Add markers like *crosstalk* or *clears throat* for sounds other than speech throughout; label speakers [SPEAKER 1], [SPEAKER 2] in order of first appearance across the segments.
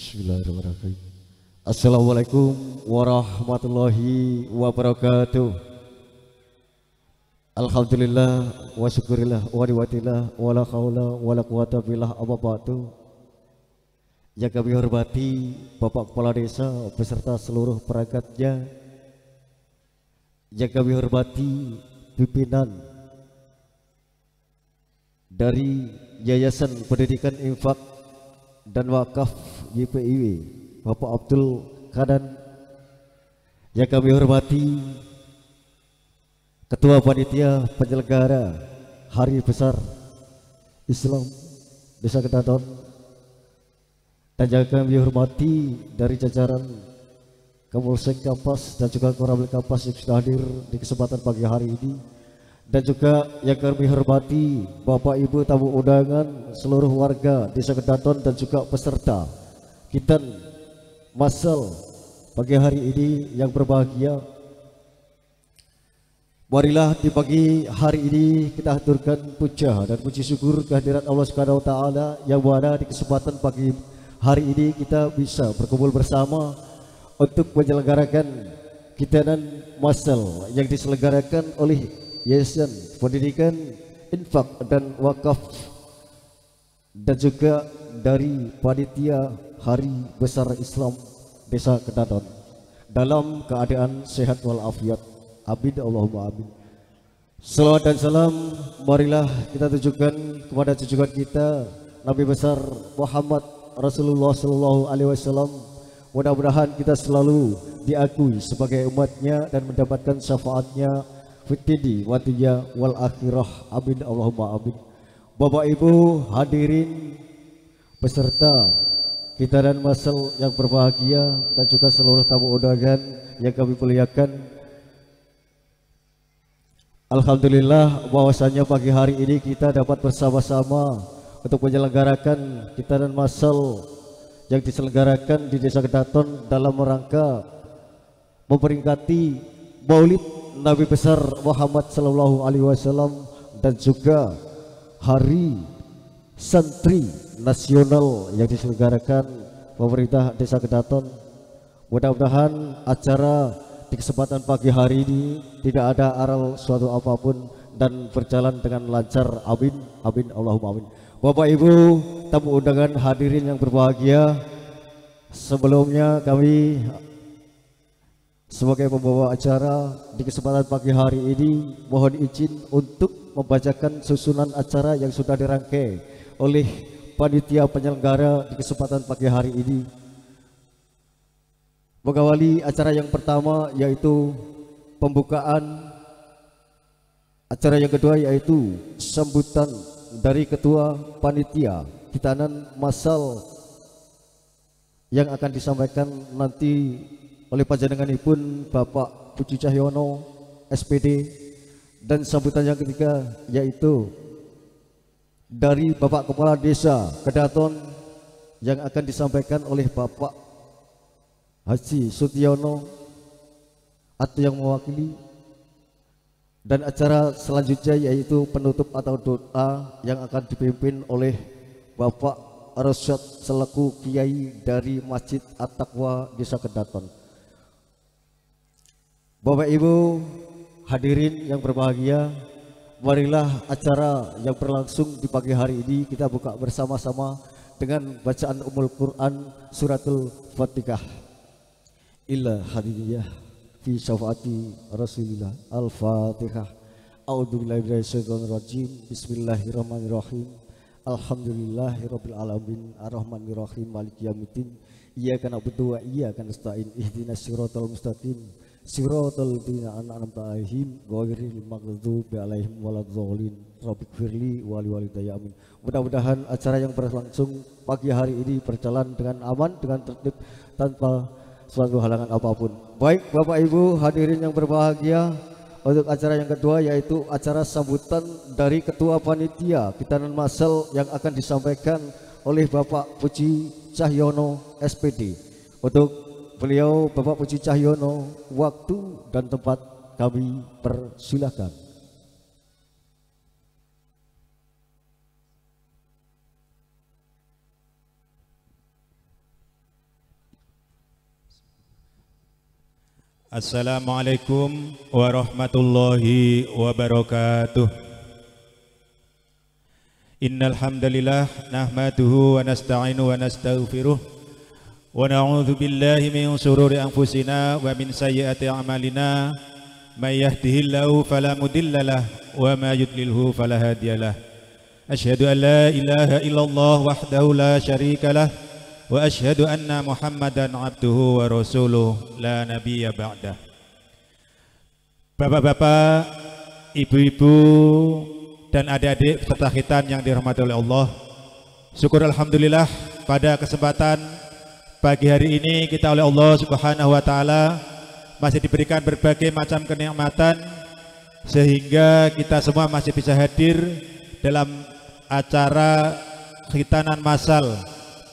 [SPEAKER 1] Bismillahirrahmanirrahim. Assalamualaikum warahmatullahi wabarakatuh. Alhamdulillah wa syukurillah wa niwatillah wa la hawla wa la quwata billah Yang kami hormati Bapak Kepala Desa beserta seluruh perangkatnya. Yang kami hormati pimpinan dari Yayasan Pendidikan Infak dan Wakaf YPIW Bapak Abdul Kanan yang kami hormati Ketua Panitia Penyelenggara Hari Besar Islam Desa Kedaton dan yang kami hormati dari jajaran Kapolsek Kapas dan juga Koramil Kapas yang sudah hadir di kesempatan pagi hari ini dan juga yang kami hormati Bapak Ibu tamu undangan seluruh warga Desa Kedaton dan juga peserta kita masal pagi hari ini yang berbahagia Marilah di pagi hari ini kita haturkan puja dan puji syukur kehadirat Allah Subhanahu wa taala yang mana di kesempatan pagi hari ini kita bisa berkumpul bersama untuk menyelenggarakan kitanan masal yang diselenggarakan oleh yayasan pendidikan infak dan wakaf dan juga dari panitia Hari Besar Islam Desa Kedaton dalam keadaan sehat walafiat. Amin Allahumma amin. Selamat dan salam marilah kita tujukan kepada tujuan kita Nabi besar Muhammad Rasulullah Shallallahu alaihi wasallam. Mudah-mudahan kita selalu diakui sebagai umatnya dan mendapatkan syafaatnya fitini wa wal akhirah amin Allahumma amin Bapak Ibu hadirin peserta kita dan masal yang berbahagia dan juga seluruh tamu undangan yang kami muliakan Alhamdulillah bahwasanya pagi hari ini kita dapat bersama-sama untuk menyelenggarakan kita dan masal yang diselenggarakan di Desa Kedaton dalam rangka memperingati Maulid Nabi besar Muhammad Sallallahu Alaihi Wasallam dan juga Hari Santri Nasional yang diselenggarakan pemerintah Desa Kedaton. Mudah-mudahan acara di kesempatan pagi hari ini tidak ada aral suatu apapun dan berjalan dengan lancar. Amin, amin, Allahumma amin. Bapak Ibu, tamu undangan hadirin yang berbahagia, sebelumnya kami sebagai pembawa acara di kesempatan pagi hari ini mohon izin untuk membacakan susunan acara yang sudah dirangkai oleh panitia penyelenggara di kesempatan pagi hari ini. Mengawali acara yang pertama yaitu pembukaan acara yang kedua yaitu sambutan dari ketua panitia Kitanan Masal yang akan disampaikan nanti oleh panjenenganipun Bapak Puji Cahyono SPD dan sambutan yang ketiga yaitu dari Bapak Kepala Desa Kedaton yang akan disampaikan oleh Bapak Haji Sutiono atau yang mewakili dan acara selanjutnya yaitu penutup atau doa yang akan dipimpin oleh Bapak Rasyad selaku Kiai dari Masjid At-Taqwa Desa Kedaton. Bapak Ibu hadirin yang berbahagia Marilah acara yang berlangsung di pagi hari ini kita buka bersama-sama dengan bacaan umul Quran Suratul Fatihah Illa hadiriyah fi syafaati Rasulullah. Al-Fatihah A'udzu billahi minasyaitonir rajim Bismillahirrahmanirrahim Alhamdulillahirabbil alamin arrahmanirrahim maliki yaumiddin Iyyaka na'budu wa iyyaka nasta'in ihdinas siratal mustaqim Siratal ladzina an'amta alaihim ghairil maghdubi alaihim waladdallin. Rabbik firli wali Wali amin. Mudah-mudahan acara yang berlangsung pagi hari ini berjalan dengan aman dengan tertib tanpa suatu halangan apapun. Baik Bapak Ibu hadirin yang berbahagia, untuk acara yang kedua yaitu acara sambutan dari Ketua Panitia Kitanan Masel yang akan disampaikan oleh Bapak Puji Cahyono SPD. Untuk beliau Bapak Puji Cahyono waktu dan tempat kami persilahkan
[SPEAKER 2] Assalamualaikum warahmatullahi wabarakatuh innalhamdulillah hamdalillah wa nasta'inu wa nasta'ufiruh ونعوذ بالله من شرور أنفسنا ومن سيئات أعمالنا من يهده الله فلا مدل له وما يدلله فلا هادي له أشهد أن لا إله إلا الله وحده لا شريك له وأشهد أن محمدا عبده ورسوله لا نبي بعده Bapak-bapak, ibu-ibu, dan adik-adik peserta khitan yang dirahmati oleh Allah Syukur Alhamdulillah pada kesempatan Pagi hari ini kita oleh Allah Subhanahu wa taala masih diberikan berbagai macam kenikmatan sehingga kita semua masih bisa hadir dalam acara khitanan masal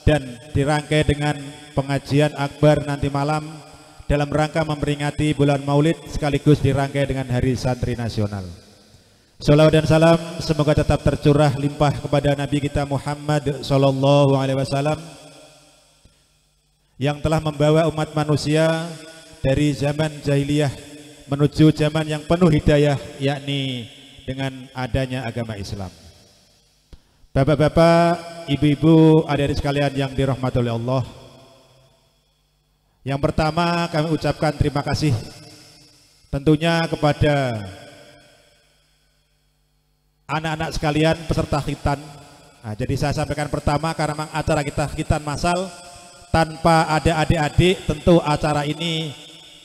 [SPEAKER 2] dan dirangkai dengan pengajian akbar nanti malam dalam rangka memperingati bulan Maulid sekaligus dirangkai dengan Hari Santri Nasional. Salawat dan salam semoga tetap tercurah limpah kepada Nabi kita Muhammad sallallahu alaihi wasallam yang telah membawa umat manusia dari zaman jahiliyah menuju zaman yang penuh hidayah yakni dengan adanya agama Islam. Bapak-bapak, ibu-ibu, adik-adik sekalian yang dirahmati oleh Allah. Yang pertama kami ucapkan terima kasih tentunya kepada anak-anak sekalian peserta khitan. Nah, jadi saya sampaikan pertama karena acara kita khitan masal tanpa ada adik-adik tentu acara ini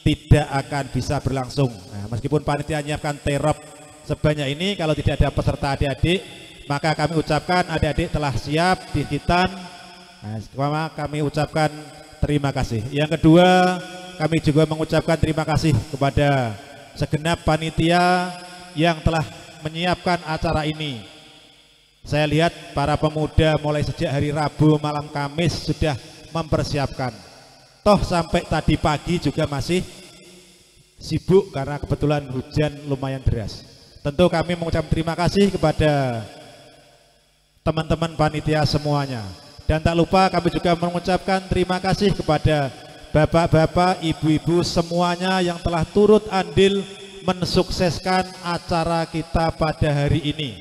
[SPEAKER 2] tidak akan bisa berlangsung. Nah, meskipun panitia menyiapkan terop sebanyak ini, kalau tidak ada peserta adik-adik, maka kami ucapkan adik-adik telah siap di hitan. Nah, kami ucapkan terima kasih. Yang kedua, kami juga mengucapkan terima kasih kepada segenap panitia yang telah menyiapkan acara ini. Saya lihat para pemuda mulai sejak hari Rabu malam Kamis sudah mempersiapkan. Toh sampai tadi pagi juga masih sibuk karena kebetulan hujan lumayan deras. Tentu kami mengucap terima kasih kepada teman-teman panitia semuanya. Dan tak lupa kami juga mengucapkan terima kasih kepada bapak-bapak, ibu-ibu semuanya yang telah turut andil mensukseskan acara kita pada hari ini.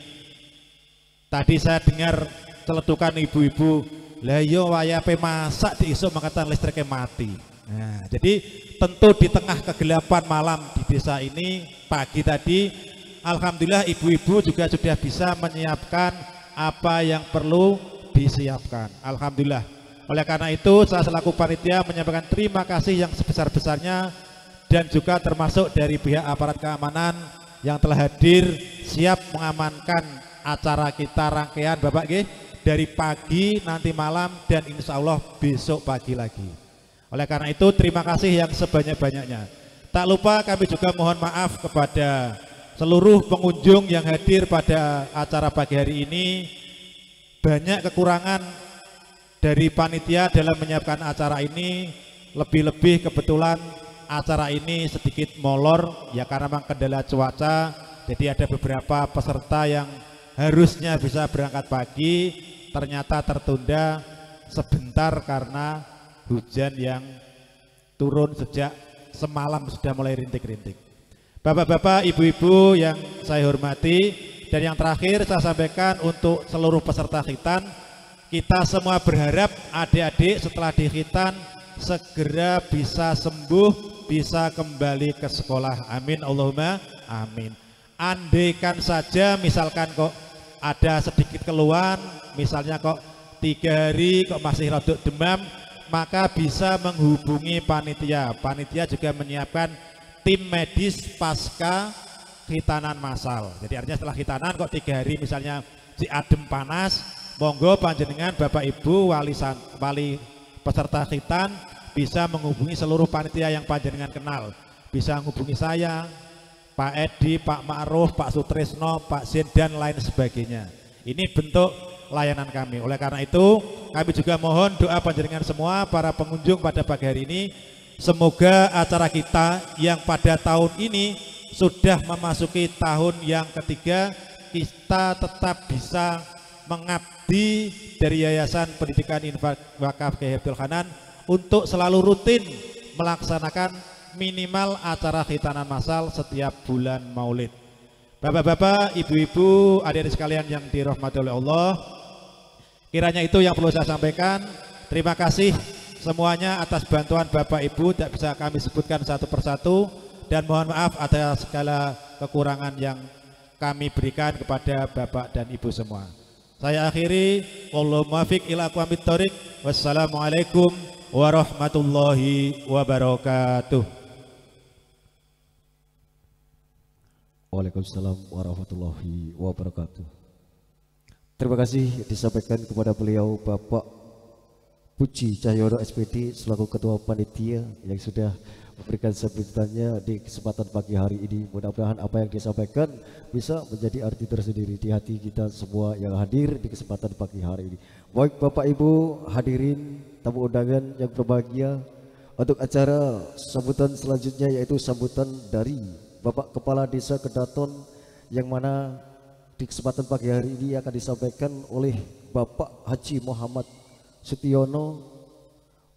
[SPEAKER 2] Tadi saya dengar celetukan ibu-ibu lah iya, wayape wayahe masak diisuk mengatakan listriknya mati. Nah, jadi tentu di tengah kegelapan malam di desa ini pagi tadi alhamdulillah ibu-ibu juga sudah bisa menyiapkan apa yang perlu disiapkan. Alhamdulillah. Oleh karena itu saya selaku panitia menyampaikan terima kasih yang sebesar-besarnya dan juga termasuk dari pihak aparat keamanan yang telah hadir siap mengamankan acara kita rangkaian Bapak G dari pagi nanti malam dan insya Allah besok pagi lagi. Oleh karena itu terima kasih yang sebanyak-banyaknya. Tak lupa kami juga mohon maaf kepada seluruh pengunjung yang hadir pada acara pagi hari ini. Banyak kekurangan dari panitia dalam menyiapkan acara ini. Lebih-lebih kebetulan acara ini sedikit molor ya karena memang kendala cuaca. Jadi ada beberapa peserta yang harusnya bisa berangkat pagi ternyata tertunda sebentar karena hujan yang turun sejak semalam sudah mulai rintik-rintik. Bapak-bapak, ibu-ibu yang saya hormati, dan yang terakhir saya sampaikan untuk seluruh peserta khitan, kita semua berharap adik-adik setelah di khitan segera bisa sembuh, bisa kembali ke sekolah. Amin, Allahumma, amin. Andaikan saja misalkan kok ada sedikit keluhan misalnya kok tiga hari kok masih rodok demam maka bisa menghubungi panitia panitia juga menyiapkan tim medis pasca khitanan masal. jadi artinya setelah khitanan kok tiga hari misalnya si adem panas monggo panjenengan bapak ibu wali, san, wali peserta khitan bisa menghubungi seluruh panitia yang panjenengan kenal bisa menghubungi saya Pak Edi, Pak Ma'ruf, Pak Sutrisno, Pak Sin dan lain sebagainya. Ini bentuk layanan kami. Oleh karena itu, kami juga mohon doa panjenengan semua para pengunjung pada pagi hari ini. Semoga acara kita yang pada tahun ini sudah memasuki tahun yang ketiga, kita tetap bisa mengabdi dari Yayasan Pendidikan Infak Wakaf Kiai Hanan untuk selalu rutin melaksanakan minimal acara khitanan masal setiap bulan maulid. Bapak-bapak, ibu-ibu, adik-adik sekalian yang dirahmati oleh Allah, kiranya itu yang perlu saya sampaikan. Terima kasih semuanya atas bantuan Bapak Ibu, tidak bisa kami sebutkan satu persatu, dan mohon maaf ada segala kekurangan yang kami berikan kepada Bapak dan Ibu semua. Saya akhiri, Wassalamualaikum warahmatullahi wabarakatuh.
[SPEAKER 1] Waalaikumsalam warahmatullahi wabarakatuh. Terima kasih disampaikan kepada beliau Bapak Puji Cahyono SPD selaku Ketua Panitia yang sudah memberikan sebutannya di kesempatan pagi hari ini. Mudah-mudahan apa yang disampaikan bisa menjadi arti tersendiri di hati kita semua yang hadir di kesempatan pagi hari ini. Baik Bapak Ibu hadirin tamu undangan yang berbahagia untuk acara sambutan selanjutnya yaitu sambutan dari Bapak Kepala Desa Kedaton yang mana di kesempatan pagi hari ini akan disampaikan oleh Bapak Haji Muhammad Setiono.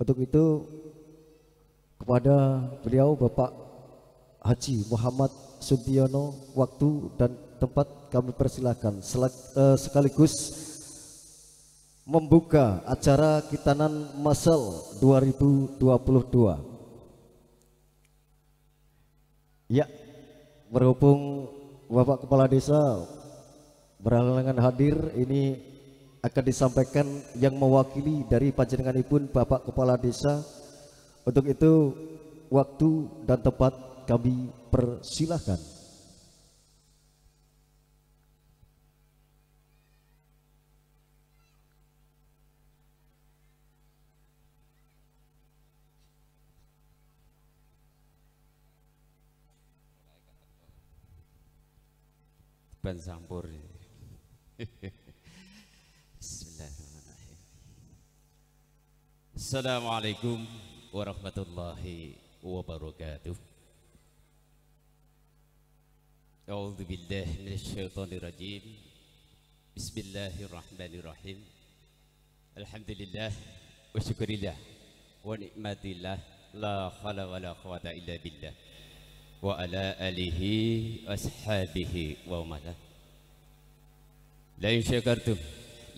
[SPEAKER 1] Untuk itu kepada beliau Bapak Haji Muhammad Setiono waktu dan tempat kami persilahkan eh, sekaligus membuka acara Kitanan Masal 2022. Ya, berhubung Bapak Kepala Desa berhalangan hadir ini akan disampaikan yang mewakili dari panjenengan pun Bapak Kepala Desa untuk itu waktu dan tempat kami persilahkan
[SPEAKER 3] ben زنبوري Bismillahirrahmanirrahim. Assalamualaikum warahmatullahi wabarakatuh. عليكم ورحمة الله وبركاته أعوذ بالله من الشيطان الرجيم بسم الله الرحمن الرحيم الحمد لله وشكر الله ونعمة الله لا خلا ولا قوة إلا بالله wa ala alihi ashabihi wa umala la in syakartum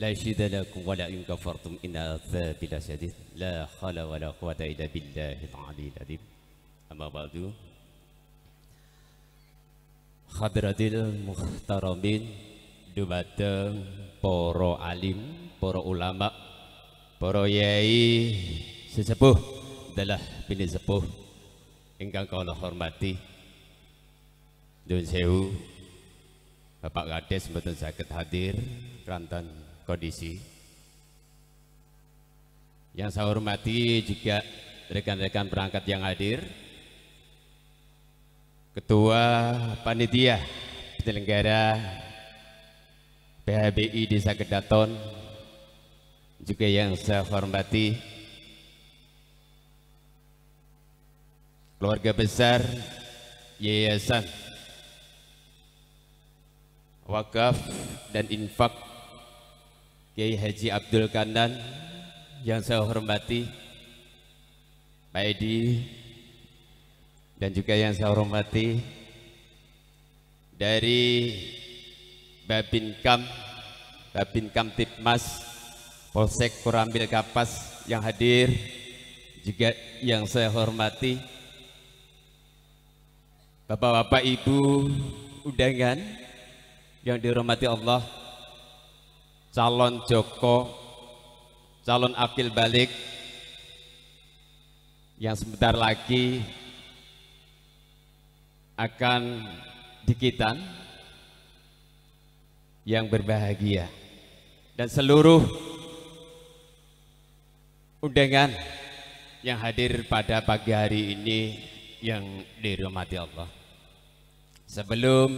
[SPEAKER 3] la yashida lakum wa la in kafartum inna azabila syadid la khala wa la quwata illa billahil aliyil adim amma ba'du khadratil muhtaramin dumateng poro alim poro ulama poro yai sesepuh adalah bini sepuh ingkang kula hormati Nyuwun sewu. Bapak Kades mboten saged hadir kanten kondisi. Yang saya hormati juga rekan-rekan perangkat yang hadir. Ketua Panitia Penyelenggara PHBI Desa Kedaton juga yang saya hormati keluarga besar Yayasan wakaf dan infak Kiai Haji Abdul Kandan yang saya hormati Pak Edi dan juga yang saya hormati dari Babinkam Babinkam Tipmas Polsek Kurambil Kapas yang hadir juga yang saya hormati Bapak-bapak Ibu undangan yang dirahmati Allah calon Joko calon akil balik yang sebentar lagi akan dikitan yang berbahagia dan seluruh undangan yang hadir pada pagi hari ini yang dirahmati Allah. Sebelum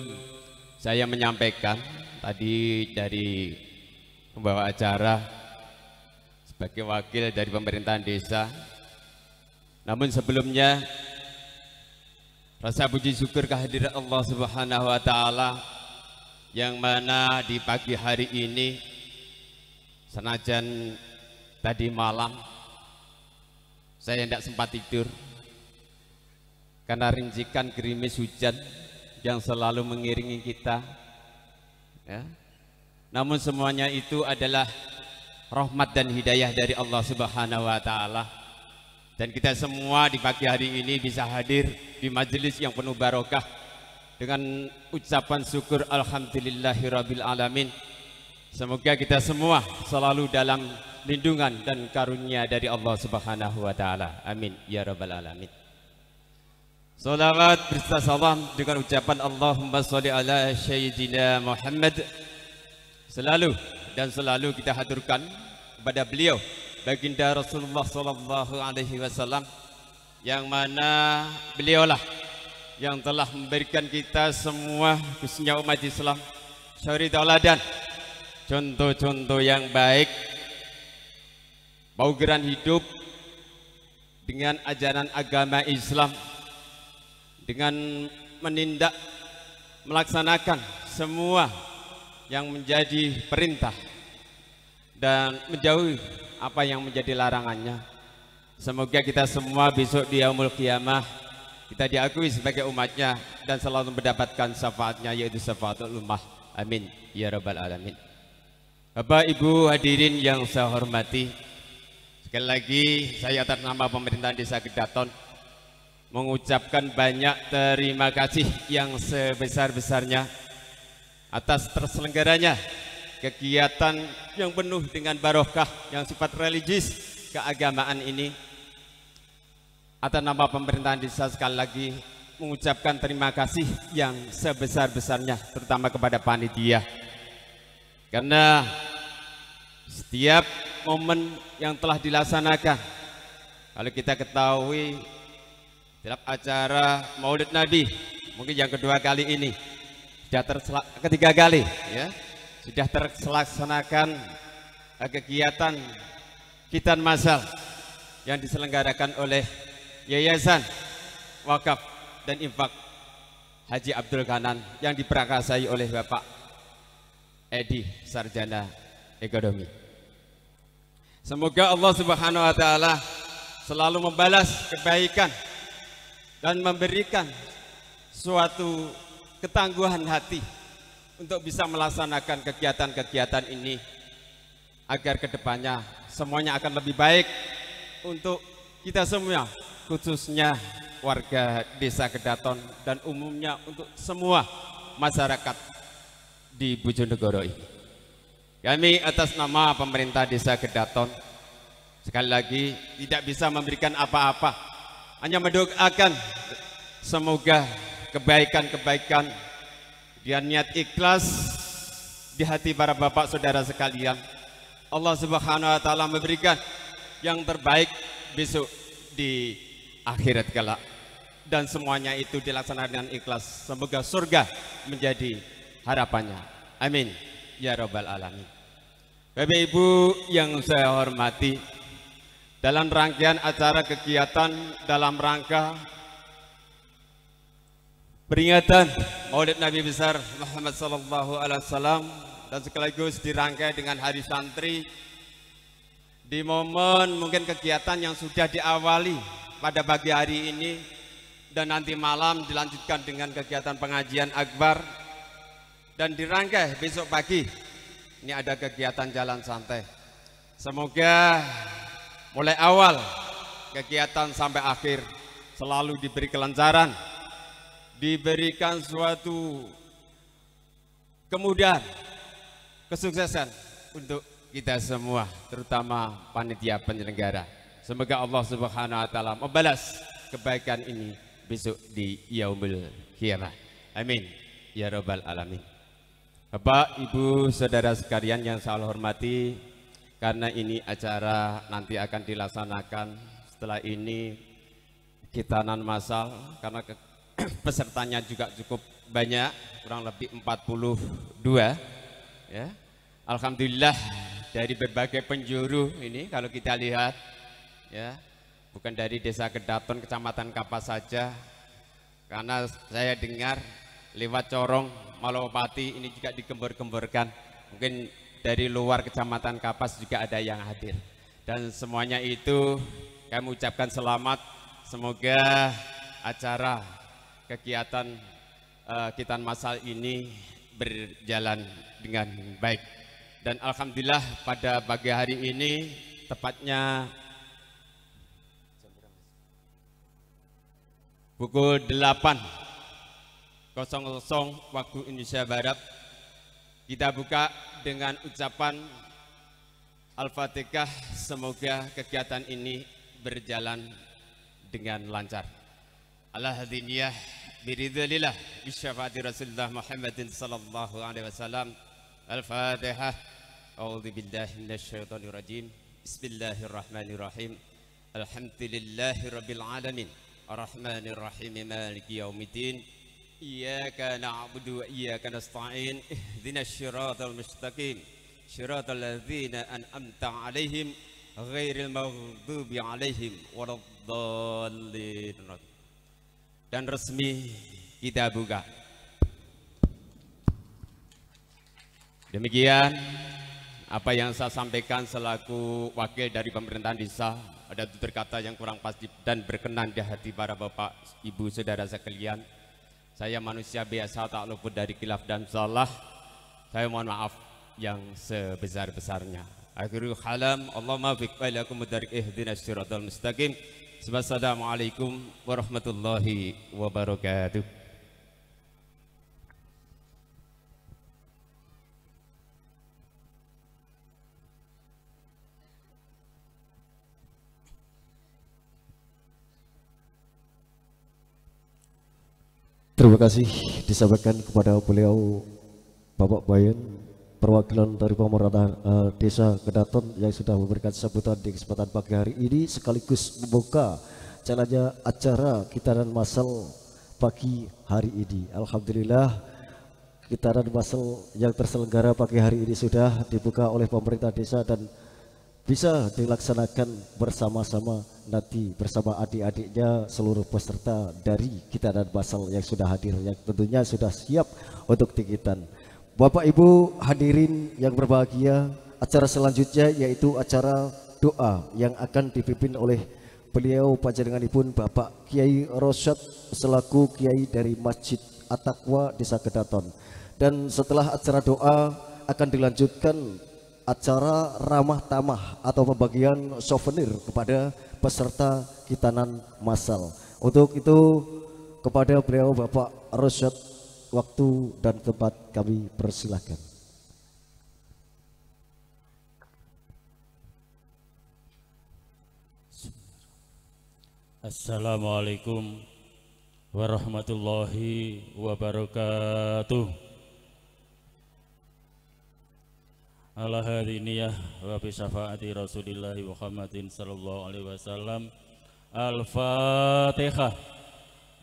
[SPEAKER 3] saya menyampaikan tadi dari pembawa acara sebagai wakil dari pemerintahan desa. Namun sebelumnya rasa puji syukur kehadiran Allah Subhanahu wa taala yang mana di pagi hari ini senajan tadi malam saya tidak sempat tidur karena rincikan gerimis hujan yang selalu mengiringi kita. Ya. Namun semuanya itu adalah rahmat dan hidayah dari Allah Subhanahu wa taala. Dan kita semua di pagi hari ini bisa hadir di majelis yang penuh barokah dengan ucapan syukur alhamdulillahirabbil alamin. Semoga kita semua selalu dalam lindungan dan karunia dari Allah Subhanahu wa taala. Amin ya rabbal alamin. Salawat berserta salam dengan ucapan Allahumma salli ala Sayyidina Muhammad Selalu dan selalu kita haturkan kepada beliau Baginda Rasulullah Sallallahu Alaihi Wasallam Yang mana beliaulah yang telah memberikan kita semua khususnya umat Islam Syari tauladan Contoh-contoh yang baik Paugeran hidup dengan ajaran agama Islam dengan menindak melaksanakan semua yang menjadi perintah dan menjauhi apa yang menjadi larangannya. Semoga kita semua besok di Yaumul Qiyamah kita diakui sebagai umatnya dan selalu mendapatkan syafaatnya yaitu syafaatul ummah. Amin ya rabbal alamin. Bapak Ibu hadirin yang saya hormati, sekali lagi saya atas nama pemerintahan Desa Kedaton mengucapkan banyak terima kasih yang sebesar-besarnya atas terselenggaranya kegiatan yang penuh dengan barokah yang sifat religius keagamaan ini atas nama pemerintahan desa sekali lagi mengucapkan terima kasih yang sebesar-besarnya terutama kepada panitia karena setiap momen yang telah dilaksanakan kalau kita ketahui dalam acara Maulid Nabi mungkin yang kedua kali ini sudah terselak, ketiga kali ya sudah terselaksanakan eh, kegiatan kitan masal yang diselenggarakan oleh Yayasan Wakaf dan Infak Haji Abdul Kanan yang diperakasai oleh Bapak Edi Sarjana Ekonomi. Semoga Allah Subhanahu wa taala selalu membalas kebaikan dan memberikan suatu ketangguhan hati untuk bisa melaksanakan kegiatan-kegiatan ini agar kedepannya semuanya akan lebih baik untuk kita semua khususnya warga desa Kedaton dan umumnya untuk semua masyarakat di Bujonegoro ini. Kami atas nama pemerintah desa Kedaton sekali lagi tidak bisa memberikan apa-apa hanya mendoakan semoga kebaikan-kebaikan dan niat ikhlas di hati para bapak saudara sekalian. Allah Subhanahu wa taala memberikan yang terbaik besok di akhirat kala Dan semuanya itu dilaksanakan dengan ikhlas. Semoga surga menjadi harapannya. Amin. Ya Rabbal Alamin. Bapak Ibu yang saya hormati, dalam rangkaian acara kegiatan dalam rangka peringatan Maulid Nabi besar Muhammad sallallahu alaihi wasallam dan sekaligus dirangkai dengan Hari Santri di momen mungkin kegiatan yang sudah diawali pada pagi hari ini dan nanti malam dilanjutkan dengan kegiatan pengajian akbar dan dirangkai besok pagi ini ada kegiatan jalan santai semoga mulai awal kegiatan sampai akhir selalu diberi kelancaran, diberikan suatu kemudahan, kesuksesan untuk kita semua, terutama panitia penyelenggara. Semoga Allah Subhanahu wa taala membalas kebaikan ini besok di yaumul kiamah. Amin ya robbal alamin. Bapak, Ibu, saudara sekalian yang saya hormati, karena ini acara nanti akan dilaksanakan setelah ini kita non masal karena ke, *clears throat* pesertanya juga cukup banyak kurang lebih 42 ya Alhamdulillah dari berbagai penjuru ini kalau kita lihat ya bukan dari desa Kedaton kecamatan Kapas saja karena saya dengar lewat corong Malopati ini juga dikembar-kembarkan mungkin dari luar Kecamatan Kapas juga ada yang hadir. Dan semuanya itu kami ucapkan selamat. Semoga acara kegiatan uh, eh, Kitan Masal ini berjalan dengan baik. Dan Alhamdulillah pada pagi hari ini tepatnya pukul 8.00 waktu Indonesia Barat kita buka dengan ucapan Al-Fatihah. Semoga kegiatan ini berjalan dengan lancar. Alhamdulillah biridznillah bi syafaati Rasulullah Muhammadin sallallahu alaihi wasallam. Al-Fatihah. A'udzu billahi minasyaitonir rajim. Bismillahirrahmanirrahim. Alhamdulillahi rabbil alamin. Arrahmanirrahim maliki yaumiddin. إياك نعبد وإياك نستعين اهدنا الصراط المستقيم صراط الذين أنعمت عليهم غير Ghairil عليهم alaihim Waradhalin dan resmi kita buka demikian apa yang saya sampaikan selaku wakil dari pemerintahan desa ada tutur kata yang kurang pasti dan berkenan di hati para bapak ibu saudara sekalian saya manusia biasa tak luput dari kilaf dan salah. Saya mohon maaf yang sebesar-besarnya. Akhirul kalam, Allah maafik wa ilakum mudarik ihdinas siratal mustaqim. Assalamualaikum warahmatullahi wabarakatuh.
[SPEAKER 1] Terima kasih disampaikan kepada beliau Bapak Bayan perwakilan dari pemerintah uh, desa Kedaton yang sudah memberikan sambutan di kesempatan pagi hari ini sekaligus membuka jalannya acara Kitaran Masal pagi hari ini. Alhamdulillah Kitaran Masal yang terselenggara pagi hari ini sudah dibuka oleh pemerintah desa dan bisa dilaksanakan bersama-sama nanti bersama adik-adiknya seluruh peserta dari kita dan pasal yang sudah hadir yang tentunya sudah siap untuk tikitan. Bapak Ibu hadirin yang berbahagia, acara selanjutnya yaitu acara doa yang akan dipimpin oleh beliau panjenengan pun Bapak Kiai Rosyad selaku kiai dari Masjid Atakwa Desa Kedaton. Dan setelah acara doa akan dilanjutkan acara ramah tamah atau pembagian souvenir kepada peserta kitanan masal. Untuk itu kepada beliau Bapak Rosyad waktu dan tempat kami persilahkan.
[SPEAKER 4] Assalamualaikum warahmatullahi wabarakatuh. ala hadhi niyah wa bi syafaati Rasulillah Muhammadin sallallahu alaihi wasallam Al-Fatihah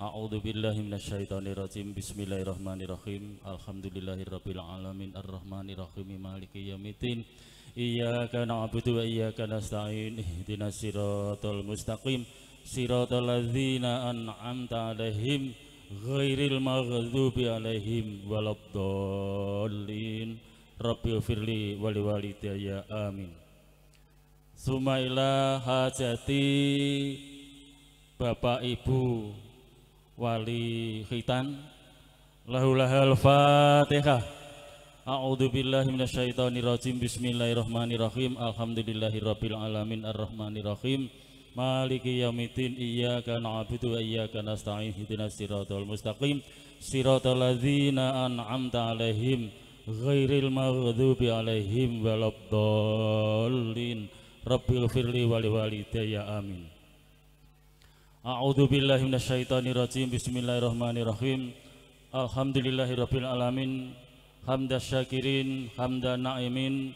[SPEAKER 4] A'udzu billahi minasyaitonir rajim Bismillahirrahmanirrahim Alhamdulillahirabbil alamin arrahmanirrahim maliki yaumiddin Iyyaka na'budu wa iyyaka nasta'in ihdinas siratal mustaqim siratal ladzina an'amta alaihim ghairil maghdubi alaihim waladdallin Rabbi firli wali Wali daya amin Suma hajati Bapak Ibu Wali Khitan Lahulahal Fatihah A'udhu billahi minasyaitonir rajim Bismillahirrahmanirrahim Alhamdulillahi rabbil alamin Ar-Rahmanirrahim Maliki yamitin Iyaka na'abudu Iyaka nasta'in Hidina siratul mustaqim Siratul adzina an'amta 'alaihim ghairil maghdubi alaihim waladdallin rabbil firli wali walidayya amin a'udhu billahi minasyaitani rajim bismillahirrahmanirrahim Alhamdulillahi rabbil alamin hamdas syakirin hamdan naimin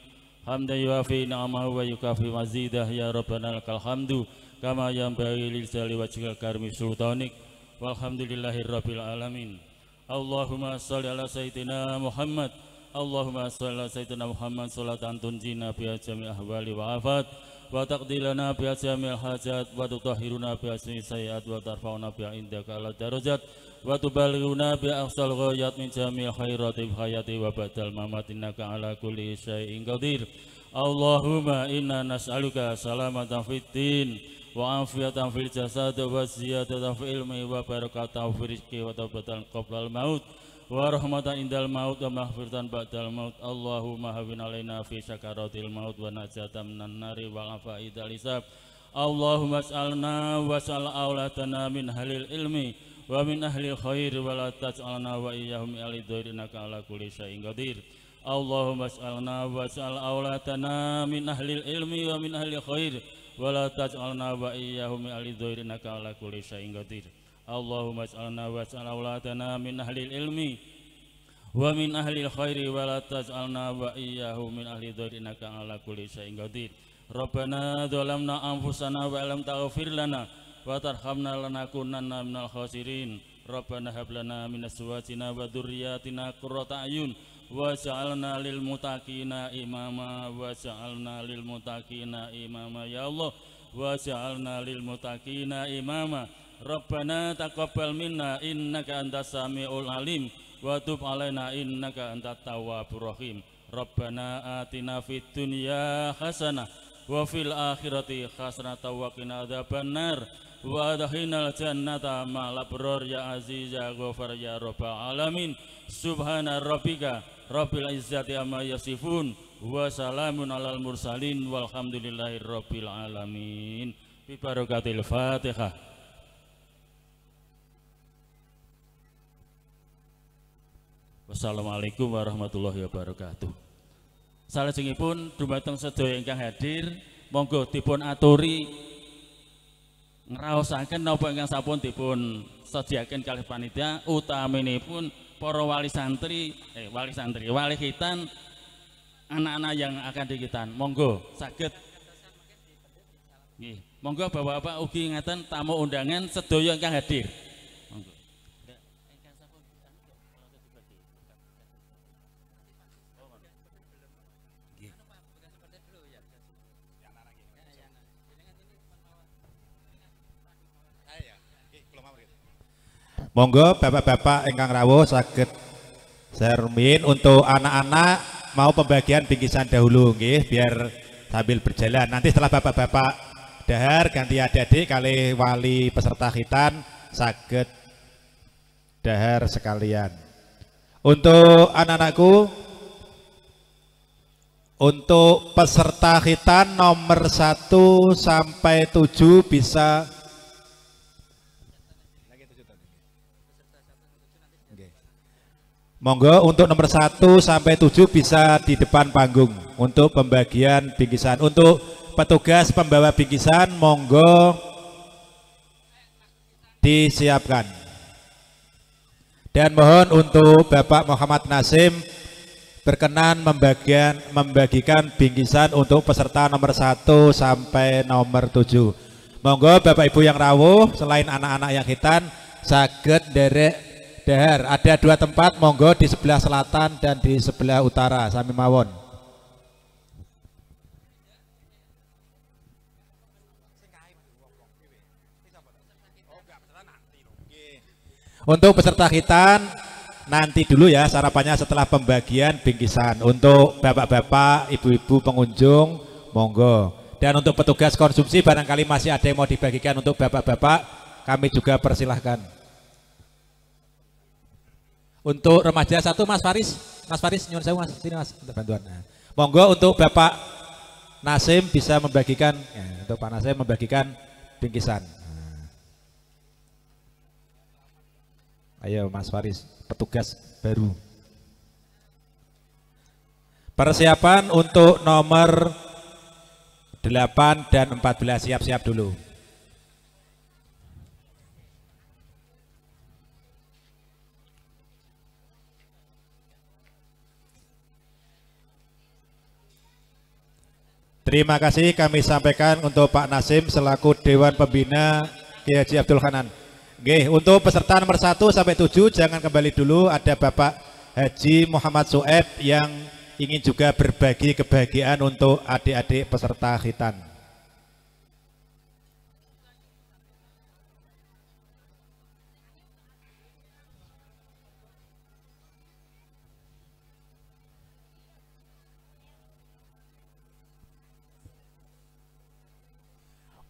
[SPEAKER 4] hamdan yuafi ni'amahu wa yukafi mazidah ya rabbana lakal hamdu kama yanbaghi lil jali wajhil karmi sultanik rabbil alamin Allahumma salli ala sayyidina Muhammad Allahumma salli ala sayyidina Muhammad salatan tunjina biha jami' ahwali wa afat wa taqdilana biha jami' hajat wa tutahhiruna biha sayyiat wa tarfauna biha indaka ala darajat wa tubalighuna bi aqsal ghayat min jami' khairati hayati wa badal mamat innaka ala kulli syai'in qadir Allahumma inna nas'aluka salamatan fid din wa afiyatan fil jasad wa ziyadatan fil ilmi wa barakatan fil rizqi wa taubatan qabla al maut warahmatan indal maut wa mahfiratan ba'dal maut Allahumma hawin alaina fi sakaratil maut wa najatan minan nari wa afaidal hisab Allahumma as'alna wa sal aulatana min halil ilmi wa min ahli khair wa la taj'alna wa iyyahum ali dhairnaka ala kulli syai'in qadir Allahumma as'alna wa sal aulatana min ahli ilmi wa min ahli khair wa la taj'alna wa iyyahum ali dhairnaka ala kulli syai'in qadir Allahumma ij'alna wa ij'al auladana min ahli ilmi wa min ahli khairi wa la taj'alna wa iyyahu min ahli dhar innaka ala kulli syai'in qadir Rabbana zalamna anfusana wa lam taghfir lana wa tarhamna lanakunanna minal khasirin Rabbana hab lana min azwajina wa dhurriyyatina qurrata ayun wa ja'alna lil muttaqina imama wa ja'alna lil muttaqina imama ya Allah wa ja'alna lil muttaqina imama Rabbana taqabbal minna innaka antas samiul alim wa tub alaina innaka antat tawwabur rahim. Rabbana atina fid dunya hasanah wa fil akhirati hasanatan wa qina adzabannar wa adkhinal jannata ma'al abrar ya aziz ya ghafar ya rabbal alamin. Subhana rabbika rabbil izzati amma yasifun wa salamun alal mursalin walhamdulillahirabbil alamin. Bi barakatil Fatihah. Wassalamualaikum warahmatullahi wabarakatuh. pun dumateng sedaya ingkang hadir, monggo dipun aturi ngraosaken napa ingkang sampun dipun sediaken kalih panitia utaminipun para wali santri, eh wali santri, wali khitan anak-anak yang akan dikitan. Monggo saged Nggih, monggo Bapak-bapak ugi ngaten tamu undangan sedaya ingkang hadir.
[SPEAKER 2] Monggo bapak-bapak ingkang rawuh sakit sermin untuk anak-anak mau pembagian bingkisan dahulu nggih biar sambil berjalan. Nanti setelah bapak-bapak dahar ganti adik-adik kali wali peserta khitan sakit dahar sekalian. Untuk anak-anakku untuk peserta khitan nomor 1 sampai 7 bisa Monggo untuk nomor 1 sampai 7 bisa di depan panggung untuk pembagian bingkisan. Untuk petugas pembawa bingkisan monggo disiapkan. Dan mohon untuk Bapak Muhammad Nasim berkenan membagian, membagikan bingkisan untuk peserta nomor 1 sampai nomor 7. Monggo Bapak Ibu yang rawuh selain anak-anak yang hitan saged derek Dahar. Ada dua tempat, monggo di sebelah selatan dan di sebelah utara. Sami mawon. Untuk peserta khitan nanti dulu ya sarapannya setelah pembagian bingkisan. Untuk bapak-bapak, ibu-ibu pengunjung, monggo. Dan untuk petugas konsumsi barangkali masih ada yang mau dibagikan untuk bapak-bapak, kami juga persilahkan. Untuk remaja satu Mas Faris, Mas Faris nyuruh saya Mas, sini Mas untuk bantuan. Nah, monggo untuk Bapak Nasim bisa membagikan ya, untuk Pak Nasim membagikan bingkisan. Nah. Ayo Mas Faris, petugas baru. Persiapan untuk nomor 8 dan 14 siap-siap dulu. Terima kasih kami sampaikan untuk Pak Nasim selaku Dewan Pembina Kiai Abdul Hanan. Oke, untuk peserta nomor 1 sampai 7 jangan kembali dulu ada Bapak Haji Muhammad Soeb yang ingin juga berbagi kebahagiaan untuk adik-adik peserta khitan.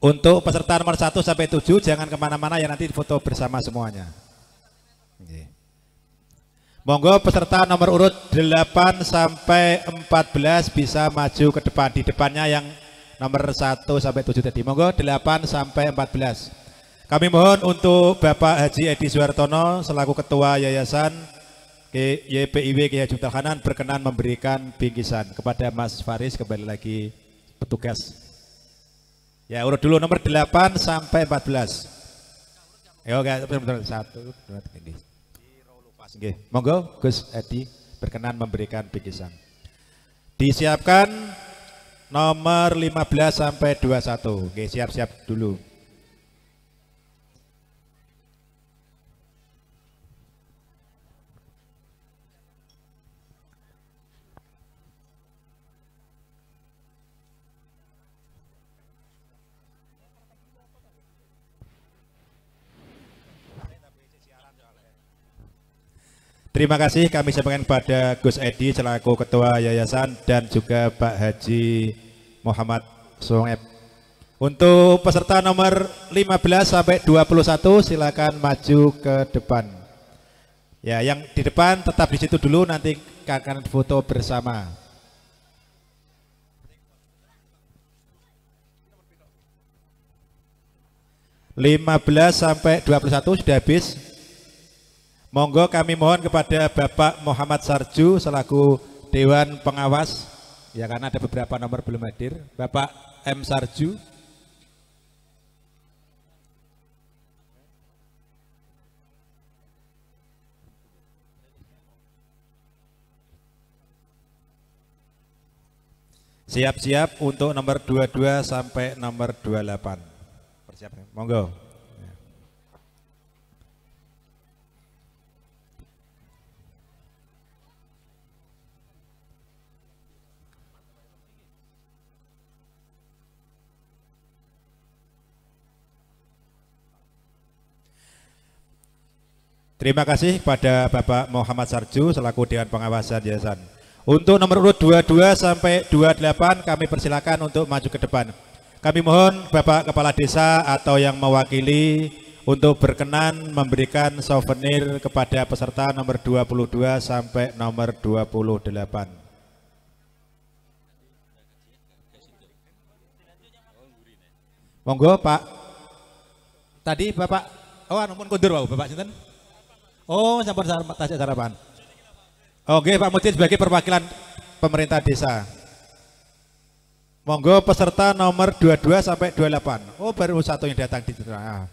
[SPEAKER 2] Untuk peserta nomor 1 sampai 7 jangan kemana-mana ya nanti foto bersama semuanya. Monggo peserta nomor urut 8 sampai 14 bisa maju ke depan. Di depannya yang nomor 1 sampai 7 tadi. Monggo 8 sampai 14. Kami mohon untuk Bapak Haji Edi Suartono selaku Ketua Yayasan YPIW Kiai Jumtal Hanan berkenan memberikan bingkisan kepada Mas Faris kembali lagi petugas Ya urut dulu nomor 8 sampai 14. Ya oke, satu, dua, tiga, ini. Nggih, monggo Gus Edi berkenan memberikan bingkisan. Disiapkan nomor belas sampai 21. Nggih, siap-siap dulu. Terima kasih kami sampaikan kepada Gus Edi selaku Ketua Yayasan dan juga Pak Haji Muhammad Songep. Untuk peserta nomor 15 sampai 21 silakan maju ke depan. Ya, yang di depan tetap di situ dulu nanti akan foto bersama. Lima belas sampai dua puluh satu sudah habis. Monggo kami mohon kepada Bapak Muhammad Sarju selaku Dewan Pengawas ya karena ada beberapa nomor belum hadir. Bapak M Sarju Siap-siap untuk nomor 22 sampai nomor 28. Persiapkan. Monggo. Terima kasih kepada Bapak Muhammad Sarju selaku Dewan Pengawas Yayasan. Untuk nomor urut 22 sampai 28 kami persilakan untuk maju ke depan. Kami mohon Bapak Kepala Desa atau yang mewakili untuk berkenan memberikan souvenir kepada peserta nomor 22 sampai nomor 28. Monggo Pak. Tadi Bapak, oh anu pun kundur Bapak sinten? Oh, campur tasik sarapan. Oke, Pak Mutin sebagai perwakilan pemerintah desa. Monggo peserta nomor 22 sampai 28. Oh, baru satu yang datang di ah,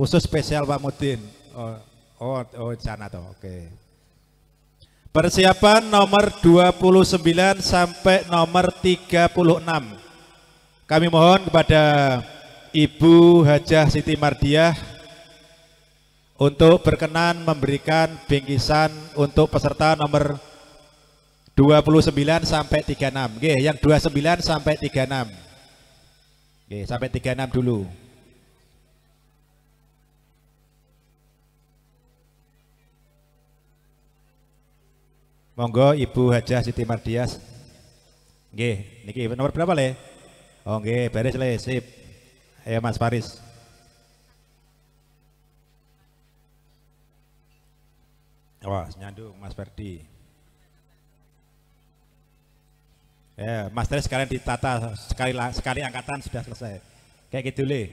[SPEAKER 2] Khusus spesial Pak Mudin. Oh, oh, oh sana toh. Oke. Persiapan nomor 29 sampai nomor 36. Kami mohon kepada Ibu Hajah Siti Mardiah untuk berkenan memberikan bingkisan untuk peserta nomor 29 sampai 36. Oke, yang 29 sampai 36. Oke, sampai 36 dulu. Monggo Ibu Hajah Siti Mardias. Oke, niki nomor berapa le? Oke, beres le, sip. Ayo Mas Faris. Wah, nyandung Mas Ferdi. Ya, Mas Ferdi sekalian ditata sekali sekali angkatan sudah selesai. Kayak gitu le.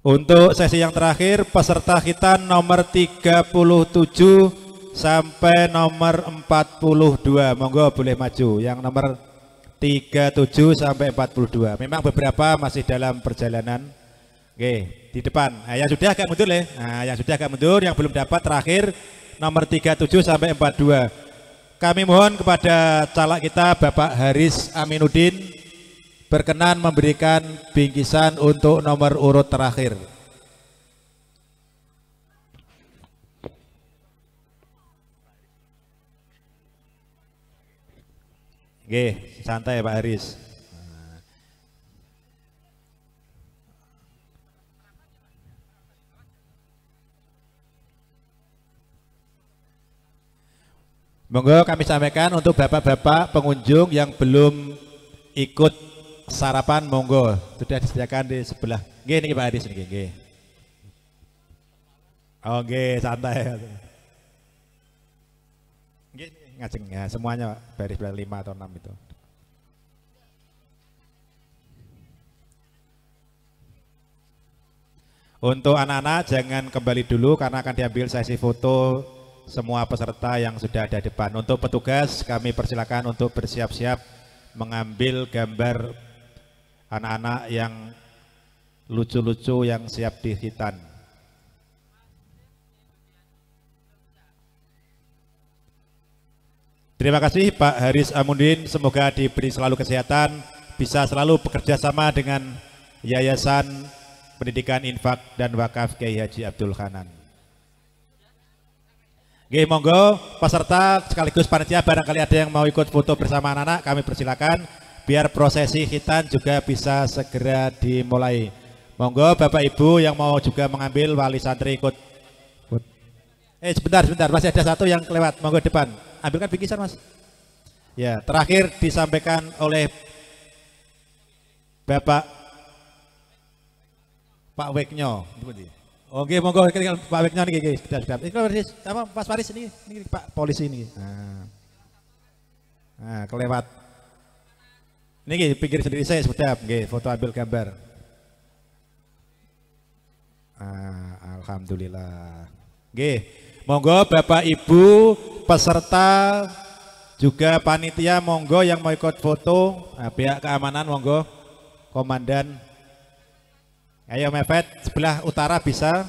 [SPEAKER 2] Untuk sesi yang terakhir, peserta kita nomor 37 sampai nomor 42 monggo boleh maju yang nomor 37 sampai 42 memang beberapa masih dalam perjalanan oke di depan nah, yang sudah agak mundur leh ya. nah, yang sudah agak mundur yang belum dapat terakhir nomor 37 sampai 42 kami mohon kepada calak kita Bapak Haris Aminuddin berkenan memberikan bingkisan untuk nomor urut terakhir Oke, santai ya Pak Aris. Monggo kami sampaikan untuk bapak-bapak pengunjung yang belum ikut sarapan monggo sudah disediakan di sebelah. Nggih niki Pak Aris, niki nggih. Oh, santai. Ngajeng ya semuanya baris berat atau enam itu. Untuk anak-anak jangan kembali dulu karena akan diambil sesi foto semua peserta yang sudah ada depan. Untuk petugas kami persilakan untuk bersiap-siap mengambil gambar anak-anak yang lucu-lucu yang siap dihitan. Terima kasih Pak Haris Amundin, semoga diberi selalu kesehatan, bisa selalu bekerja sama dengan Yayasan Pendidikan Infak dan Wakaf Kiai Haji Abdul Hanan. Oke, monggo peserta sekaligus panitia barangkali ada yang mau ikut foto bersama anak-anak, kami persilakan biar prosesi khitan juga bisa segera dimulai. Monggo Bapak Ibu yang mau juga mengambil wali santri ikut Eh sebentar, sebentar, masih ada satu yang kelewat. Monggo depan. Ambilkan bingkisan, Mas. Ya, terakhir disampaikan oleh Bapak Pak Weknyo. Oke, monggo Pak Weknyo nih guys sebentar, sebentar. ini persis apa Mas Paris ini, ini Pak polisi ini. Nah. Nah, kelewat. Niki pikir sendiri saya sudah nggih, foto ambil gambar. Ah, alhamdulillah. Nggih. Monggo Bapak Ibu peserta juga panitia monggo yang mau ikut foto, nah, pihak keamanan monggo komandan. Ayo mepet sebelah utara bisa.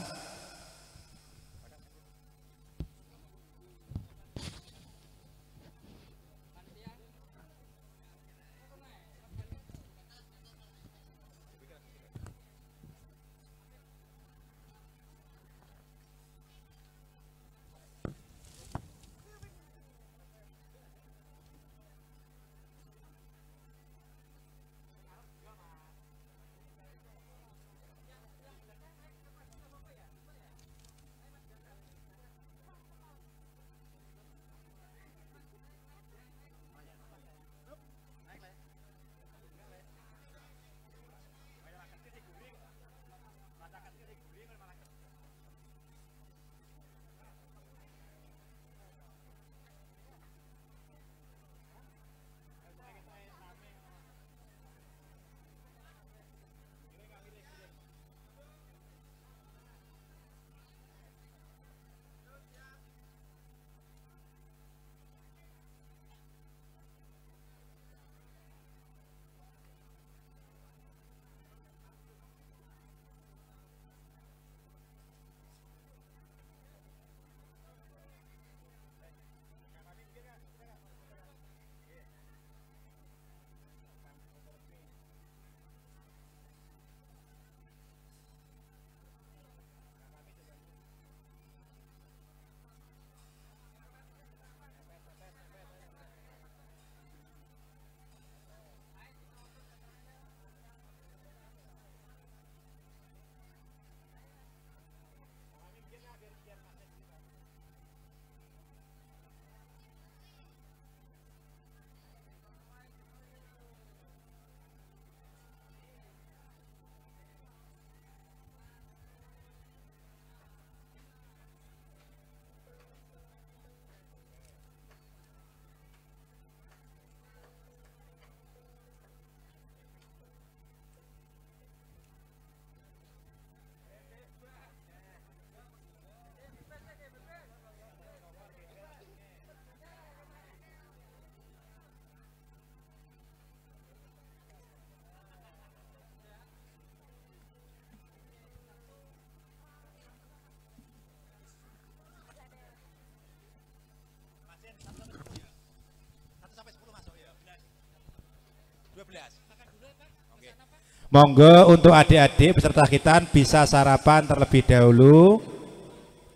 [SPEAKER 2] Monggo untuk adik-adik peserta khitan bisa sarapan terlebih dahulu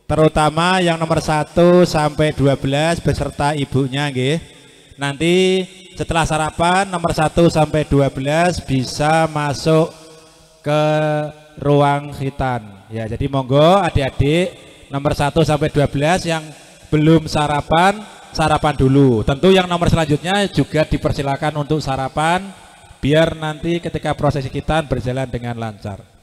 [SPEAKER 2] terutama yang nomor 1 sampai 12 beserta ibunya nggih. Nanti setelah sarapan nomor 1 sampai 12 bisa masuk ke ruang khitan. Ya, jadi monggo adik-adik nomor 1 sampai 12 yang belum sarapan sarapan dulu. Tentu yang nomor selanjutnya juga dipersilakan untuk sarapan biar nanti ketika proses kita berjalan dengan lancar.